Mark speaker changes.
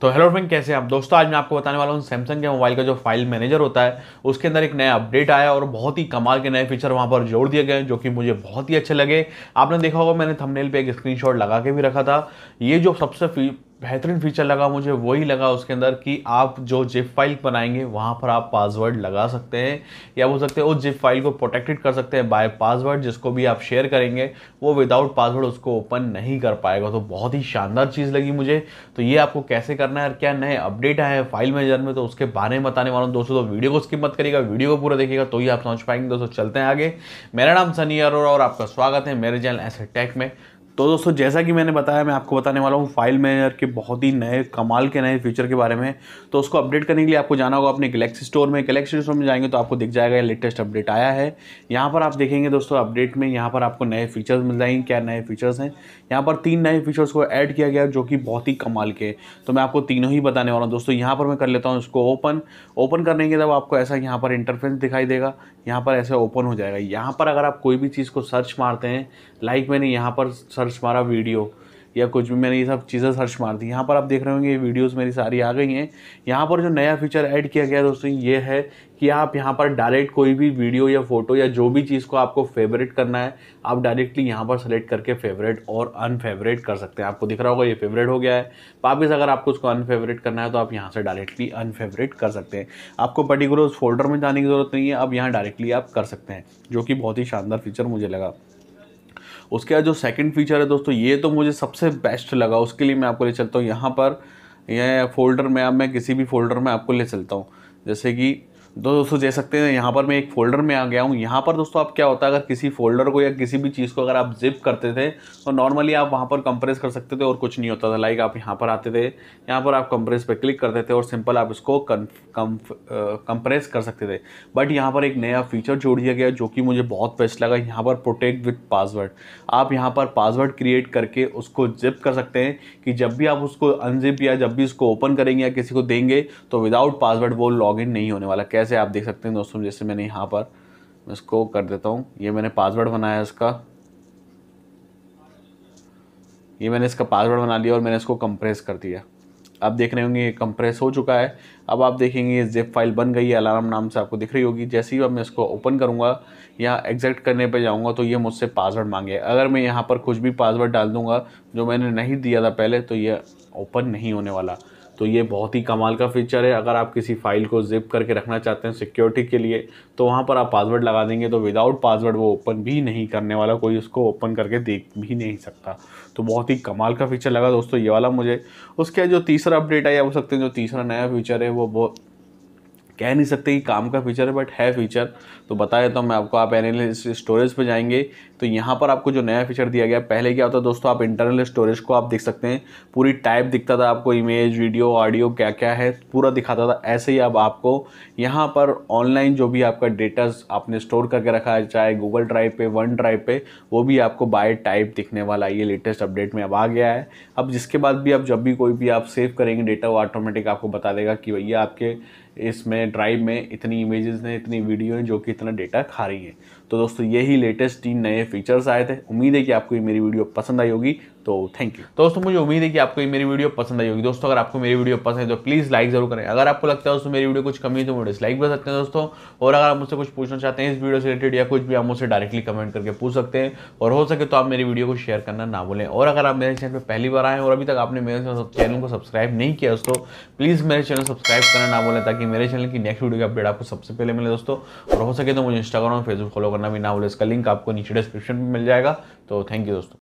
Speaker 1: तो hello friend कैसे आप दोस्तों आज मैं आपको बताने वाला हूँ सैमसंग के मोबाइल का जो फाइल मैनेजर होता है उसके अंदर एक नया अपडेट आया और बहुत ही कमाल के नए फीचर वहाँ पर जोड़ दिए गए हैं जो कि मुझे बहुत ही अच्छे लगे आपने देखा होगा मैंने थंबनेल पे एक स्क्रीनशॉट लगा के भी रखा था ये जो सबसे बेहतरीन फीचर लगा मुझे वही लगा उसके अंदर कि आप जो जिप फाइल बनाएंगे वहाँ पर आप पासवर्ड लगा सकते हैं या बोल सकते हैं उस जिप फाइल को प्रोटेक्टेड कर सकते हैं बाय पासवर्ड जिसको भी आप शेयर करेंगे वो विदाउट पासवर्ड उसको ओपन नहीं कर पाएगा तो बहुत ही शानदार चीज़ लगी मुझे तो ये आपको कैसे करना है और क्या नए अपडेट आए हैं फाइल मैनेजर में तो उसके बारे में बताने वाला हूँ दोस्तों तो वीडियो को स्किप मत करिएगा वीडियो को पूरा देखिएगा तो ही आप समझ पाएंगे दोस्तों चलते हैं आगे मेरा नाम सनी अरोरा और आपका स्वागत है मेरे चैनल ऐसे टेक में तो दोस्तों जैसा कि मैंने बताया मैं आपको बताने वाला हूँ फाइल मैनेजर के बहुत ही नए कमाल के नए फीचर के बारे में तो उसको अपडेट करने के लिए आपको जाना होगा अपने गलेक्सी स्टोर में गलेक्सी स्टोर में जाएंगे तो आपको दिख जाएगा लेटेस्ट अपडेट आया है यहाँ पर आप देखेंगे दोस्तों अपडेट में यहाँ पर आपको नए फीचर्स मिल जाएंगे क्या नए फीचर्स हैं यहाँ पर तीन नए फीचर्स को ऐड किया गया जो कि बहुत ही कमाल के तो मैं आपको तीनों ही बताने वाला हूँ दोस्तों यहाँ पर मैं कर लेता हूँ इसको ओपन ओपन करने के तब आपको ऐसा यहाँ पर इंटरफेंस दिखाई देगा यहाँ पर ऐसे ओपन हो जाएगा यहाँ पर अगर आप कोई भी चीज़ को सर्च मारते हैं लाइक मैंने यहाँ पर सर्च सर्च मारा वीडियो या कुछ भी मैंने ये सब चीज़ें सर्च मार दी यहाँ पर आप देख रहे होंगे ये वीडियोस मेरी सारी आ गई हैं यहाँ पर जो नया फीचर ऐड किया गया है दोस्तों ये है कि आप यहाँ पर डायरेक्ट कोई भी वीडियो या फोटो या जो भी चीज़ को आपको फेवरेट करना है आप डायरेक्टली यहाँ पर सेलेक्ट करके फेवरेट और अनफेवरेट कर सकते हैं आपको दिख रहा होगा ये फेवरेट हो गया है वापस अगर आपको उसको अनफेवरेट करना है तो आप यहाँ से डायरेक्टली अनफेवरेट कर सकते हैं आपको पर्टिकुलर उस फोल्डर में जाने की ज़रूरत नहीं है अब यहाँ डायरेक्टली आप कर सकते हैं जो कि बहुत ही शानदार फीचर मुझे लगा उसके बाद जो सेकंड फीचर है दोस्तों ये तो मुझे सबसे बेस्ट लगा उसके लिए मैं आपको ले चलता हूँ यहाँ पर यह फोल्डर में अब मैं किसी भी फोल्डर में आपको ले चलता हूँ जैसे कि तो दोस्तों दे सकते हैं यहाँ पर मैं एक फोल्डर में आ गया हूँ यहाँ पर दोस्तों आप क्या होता है अगर किसी फोल्डर को या किसी भी चीज़ को अगर आप जिप करते थे तो नॉर्मली आप वहाँ पर कंप्रेस कर सकते थे और कुछ नहीं होता था लाइक आप यहाँ पर आते थे यहाँ पर आप कंप्रेस पर क्लिक करते थे और सिंपल आप इसको कंप्रेस कर सकते थे बट यहाँ पर एक नया फीचर जोड़ दिया गया जो कि मुझे बहुत बेस्ट लगा यहाँ पर प्रोटेक्ट विथ पासवर्ड आप यहाँ पर पासवर्ड क्रिएट करके उसको जिप कर सकते हैं कि जब भी आप उसको अनजिप या जब भी उसको ओपन करेंगे या किसी को देंगे तो विदाउट पासवर्ड वो लॉग नहीं होने वाला कैसे ऐसे आप देख सकते हैं दोस्तों जैसे मैंने यहाँ पर मैं इसको कर देता हूँ ये मैंने पासवर्ड बनाया इसका ये मैंने इसका पासवर्ड बना लिया और मैंने इसको कंप्रेस कर दिया आप देख रहे होंगे ये कंप्रेस हो चुका है अब आप देखेंगे ये जेप फाइल बन गई है अलार्म नाम से आपको दिख रही होगी जैसे ही अब मैं इसको ओपन करूँगा या एग्जैक्ट करने पे जाऊँगा तो ये मुझसे पासवर्ड मांगे अगर मैं यहाँ पर कुछ भी पासवर्ड डाल दूँगा जो मैंने नहीं दिया था पहले तो ये ओपन नहीं होने वाला तो ये बहुत ही कमाल का फीचर है अगर आप किसी फाइल को जिप करके रखना चाहते हैं सिक्योरिटी के लिए तो वहाँ पर आप पासवर्ड लगा देंगे तो विदाउट पासवर्ड वो ओपन भी नहीं करने वाला कोई उसको ओपन करके देख भी नहीं सकता तो बहुत ही कमाल का फीचर लगा दोस्तों ये वाला मुझे उसके जो तीसरा अपडेट आया हो सकते हैं जो तीसरा नया फीचर है वो बहुत कह नहीं सकते कि काम का फीचर है बट है फीचर तो बता देता हूँ मैं आपको आप एनालिस्ट स्टोरेज पे जाएंगे तो यहाँ पर आपको जो नया फीचर दिया गया पहले क्या होता है दोस्तों आप इंटरनल स्टोरेज को आप देख सकते हैं पूरी टाइप दिखता था आपको इमेज वीडियो ऑडियो क्या क्या है पूरा दिखाता था ऐसे ही अब आपको यहाँ पर ऑनलाइन जो भी आपका डेटा आपने स्टोर करके रखा है चाहे गूगल ड्राइव पे वन ड्राइव पे वो भी आपको बाय टाइप दिखने वाला ये लेटेस्ट अपडेट में अब आ गया है अब जिसके बाद भी आप जब भी कोई भी आप सेव करेंगे डेटा वो ऑटोमेटिक आपको बता देगा कि भैया आपके इसमें ड्राइव में इतनी इमेजेस हैं इतनी वीडियो हैं जो कि इतना डेटा खा रही हैं तो दोस्तों यही लेटेस्ट तीन नए फीचर्स आए थे उम्मीद है कि आपको ये मेरी वीडियो पसंद आई होगी तो थैंक यू तो दोस्तों मुझे उम्मीद है कि आपको ये मेरी वीडियो पसंद आई होगी दोस्तों अगर आपको मेरी वीडियो पसंद है तो प्लीज़ लाइक जरूर करें अगर आपको लगता है दोस्तों मेरी वीडियो कुछ कमी है तो मुझे डिसलाइक कर सकते हैं दोस्तों और अगर आप मुझसे कुछ पूछना चाहते हैं इस वीडियो से रिलेटेड या कुछ भी आप मुझसे डायरेक्टली कमेंट करके पूछ सकते हैं और हो सके तो आप मेरी वीडियो को शेयर करना ना भूलें और अगर आप मेरे चैनल पर पहली बार आएँ और अभी तक आपने मेरे चैनल को सब्सक्राइब नहीं किया दोस्तों प्लीज़ मेरे चैनल सब्सक्राइब करना ना भूलें ताकि मेरे चैनल की नेक्स्ट वीडियो की अपडेट आपको सबसे पहले मिले दोस्तों और हो सके तो मुझे इंस्टाग्राम और फेसबुक फॉलो करना भी ना भूलें इसका लिंक आपको नीचे डिस्क्रिप्शन में मिल जाएगा तो थैंक यू दोस्तों